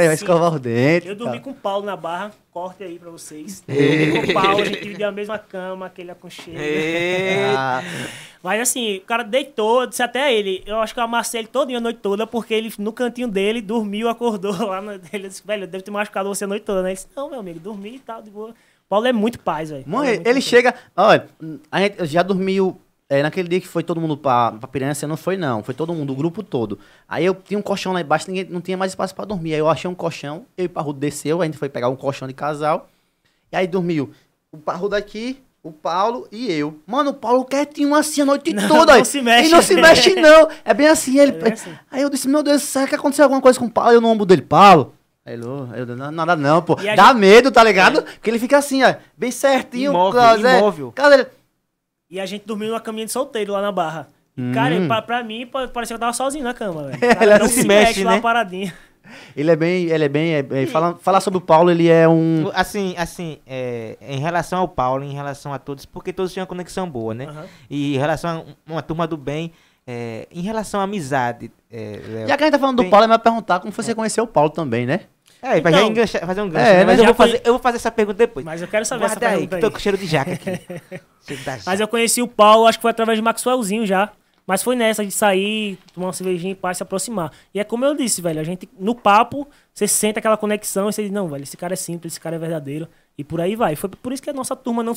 É, vai escovar o dente. Eu tá. dormi com o Paulo na barra, corte aí pra vocês. Eu dormi com o Paulo, a gente dividiu a mesma cama, aquele aconchego. Ah. Mas assim, o cara deitou, disse até ele. Eu acho que eu amassei ele toda a noite toda, porque ele no cantinho dele dormiu, acordou lá. No, ele disse, velho, eu devo ter machucado você a noite toda, né? Ele disse, não, meu amigo, dormi e tal, de boa. Paulo é muito paz, velho. Mãe, é ele paz. chega. Olha, a gente já dormiu é, naquele dia que foi todo mundo pra, pra você assim, não foi não, foi todo mundo, o grupo todo. Aí eu tinha um colchão lá embaixo, ninguém, não tinha mais espaço para dormir. Aí eu achei um colchão, eu e o Parrudo desceu, a gente foi pegar um colchão de casal. E aí dormiu o Parrudo aqui, o Paulo e eu. Mano, o Paulo quietinho assim a noite não, toda. Não aí. se mexe. E não se mexe não. É bem assim, ele... É assim. Aí eu disse, meu Deus, será que aconteceu alguma coisa com o Paulo? Eu no ombro dele, Paulo... Aí ele, eu, não, nada não, pô. Dá gente... medo, tá ligado? É. Porque ele fica assim, ó, bem certinho. Imóvel, cara, é. imóvel. Cara, ele, e a gente dormiu numa caminha de solteiro lá na Barra. Hum. Cara, pra, pra mim, parecia que eu tava sozinho na cama, velho. Ela não se, mexe, mexe né? lá paradinha. Ele é bem, ele é bem, é, é, falar sobre o Paulo, ele é um... Assim, assim, é, em relação ao Paulo, em relação a todos, porque todos tinham uma conexão boa, né? Uhum. E em relação a uma turma do bem, é, em relação à amizade... É, Já que a gente tá falando tem... do Paulo, é ele vai perguntar como você conheceu o Paulo também, né? É, então, vai enganchar, fazer um gancho. É, né? Mas eu vou, conhe... fazer, eu vou fazer essa pergunta depois. Mas eu quero saber Guarda essa aí, pergunta. Que aí. tô com cheiro de jaca aqui. jaca. Mas eu conheci o Paulo, acho que foi através de Maxwellzinho já. Mas foi nessa de sair, tomar uma cervejinha e paz, se aproximar. E é como eu disse, velho, a gente, no papo, você sente aquela conexão e você diz, não, velho, esse cara é simples, esse cara é verdadeiro. E por aí vai. Foi por isso que a nossa turma não.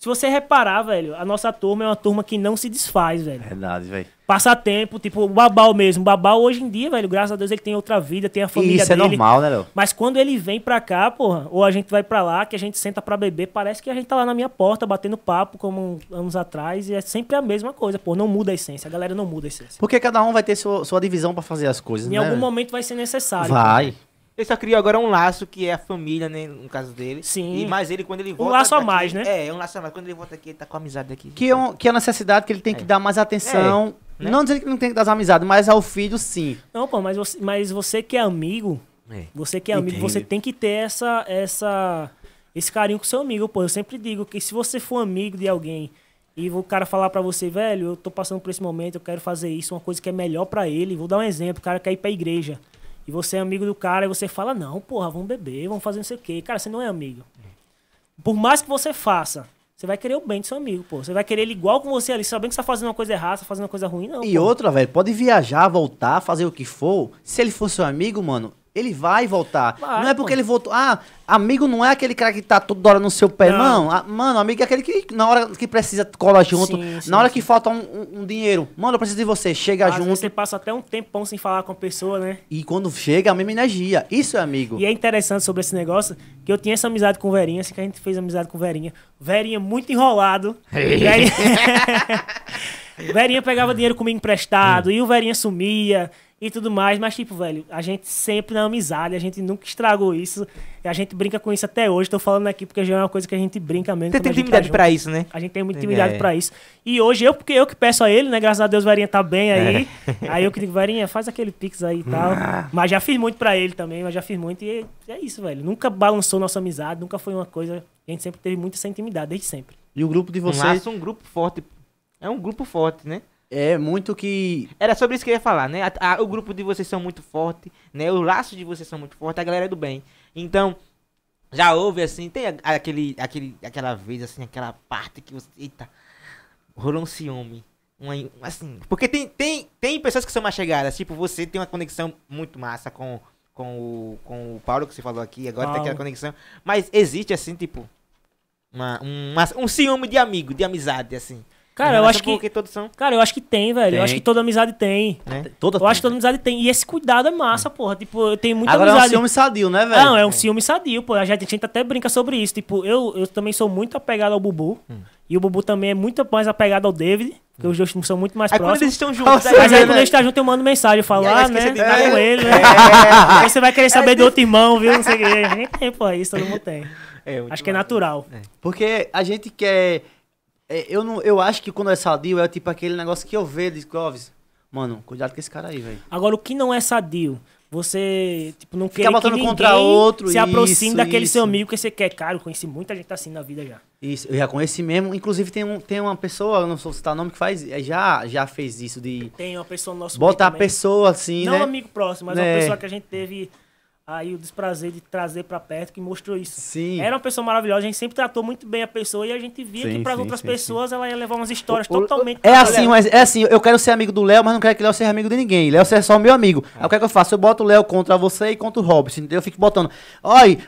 Se você reparar, velho, a nossa turma é uma turma que não se desfaz, velho. Verdade, velho. Passa tempo, tipo, o Babal mesmo. O Babal hoje em dia, velho, graças a Deus ele tem outra vida, tem a família e é isso dele. Isso é normal, né, Léo? Mas quando ele vem pra cá, porra, ou a gente vai pra lá, que a gente senta pra beber, parece que a gente tá lá na minha porta, batendo papo, como anos atrás, e é sempre a mesma coisa, pô. Não muda a essência, a galera não muda a essência. Porque cada um vai ter sua, sua divisão pra fazer as coisas, em né? Em algum momento vai ser necessário. Vai. Pô. Ele só criou agora um laço que é a família, né? No caso dele. Sim. E mais ele, quando ele volta. Um laço daqui, a mais, né? É, um laço a mais. Quando ele volta aqui, ele tá com a amizade aqui. Que, é um, que é a necessidade que ele tem é. que dar mais atenção. É. Né? Não dizer que não tem que dar as amizades, mas ao filho, sim. Não, pô, mas você, mas você que é amigo. É. Você que é amigo, Entendi. você tem que ter essa, essa, esse carinho com seu amigo, pô. Eu sempre digo que se você for amigo de alguém e o cara falar para você, velho, eu tô passando por esse momento, eu quero fazer isso, uma coisa que é melhor para ele. Vou dar um exemplo, o cara quer ir pra igreja. E você é amigo do cara e você fala, não, porra, vamos beber, vamos fazer não sei o quê. Cara, você não é amigo. Por mais que você faça, você vai querer o bem do seu amigo, pô. Você vai querer ele igual com você ali, sabendo que você tá fazendo uma coisa errada, tá fazendo uma coisa ruim, não. E pô. outra, velho, pode viajar, voltar, fazer o que for. Se ele for seu amigo, mano, ele vai voltar. Vai, não é porque ele voltou. Ah, amigo não é aquele cara que tá toda hora no seu pé, não. não. Ah, mano, amigo é aquele que na hora que precisa cola junto. Sim, sim, na hora sim. que falta um, um, um, dinheiro. Mano, eu preciso de você. Chega Às junto. você passa até um tempão sem falar com a pessoa, né? E quando chega, a mesma energia. Isso é amigo. E é interessante sobre esse negócio que eu tinha essa amizade com o Verinha, assim que a gente fez amizade com o Verinha. Verinha muito enrolado. Verinha... Verinha pegava dinheiro comigo emprestado e o Verinha sumia e tudo mais, mas tipo, velho, a gente sempre na amizade, a gente nunca estragou isso, a gente brinca com isso até hoje, tô falando aqui porque já é uma coisa que a gente brinca mesmo. Você tem intimidade tá pra isso, né? A gente tem muita é. intimidade é. pra isso. E hoje eu, porque eu que peço a ele, né, graças a Deus Varinha tá bem aí, é. aí eu que digo, Varinha, faz aquele pix aí e tal, ah. mas já fiz muito pra ele também, mas já fiz muito e é isso, velho, nunca balançou nossa amizade, nunca foi uma coisa, a gente sempre teve muita essa intimidade, desde sempre. E o grupo de vocês... Um laço, um grupo forte, é um grupo forte, né? É muito que. Era sobre isso que eu ia falar, né? A, a, o grupo de vocês são muito forte, né? O laço de vocês são muito forte, a galera é do bem. Então, já houve assim, tem aquele, aquele, aquela vez, assim, aquela parte que você. Eita, rolou um ciúme. Uma, assim, porque tem, tem, tem pessoas que são mais chegadas, tipo, você tem uma conexão muito massa com, com, o, com o Paulo que você falou aqui, agora Paulo. tem aquela conexão. Mas existe assim, tipo. Uma, um, uma, um ciúme de amigo, de amizade, assim. Cara, eu acho que. todos são. Cara, eu acho que tem, velho. Eu acho que toda amizade tem. Né? Toda eu tem, acho que toda amizade tem. E esse cuidado é massa, porra. Tipo, eu tenho muita Agora amizade. é um ciúme sadio, né, velho? Não, é um ciúme sadio, pô. A gente, a gente até brinca sobre isso. Tipo, eu, eu também sou muito apegado ao Bubu. Hum. E o Bubu também é muito mais apegado ao David. Porque os dois são muito mais aí próximos. Quando eles estão juntos, Nossa, mas aí né? quando eles estão tá juntos, eu mando mensagem, eu falo, ah, né? Tá é. com ele, né? É. Aí você vai querer saber é. do outro irmão, viu? Não sei o quê. Nem gente tem, pô, isso todo mundo tem. É, acho que é natural. É. Porque a gente quer é, eu, não, eu acho que quando é sadio, é tipo aquele negócio que eu vejo, diz, Clóvis, mano, cuidado com esse cara aí, velho. Agora, o que não é sadio? Você, tipo, não Fica quer que ninguém contra outro, se aproxime isso, daquele isso. seu amigo que você quer. Cara, eu conheci muita gente assim na vida já. Isso, eu já conheci mesmo. Inclusive, tem, um, tem uma pessoa, não vou citar o nome, que faz, é, já, já fez isso de... Tem uma pessoa no nosso Botar a pessoa assim, Não né? um amigo próximo, mas é. uma pessoa que a gente teve Aí o desprazer de trazer para perto que mostrou isso. Sim. Era uma pessoa maravilhosa, a gente sempre tratou muito bem a pessoa e a gente via sim, que para outras sim, pessoas sim. ela ia levar umas histórias o, totalmente. É assim, mas é assim, eu quero ser amigo do Léo, mas não quero que Léo seja amigo de ninguém. Léo seja só meu amigo. Ah. Aí o que, é que eu faço? Eu boto o Léo contra você e contra o Robson, entendeu? Eu fico botando. Olha,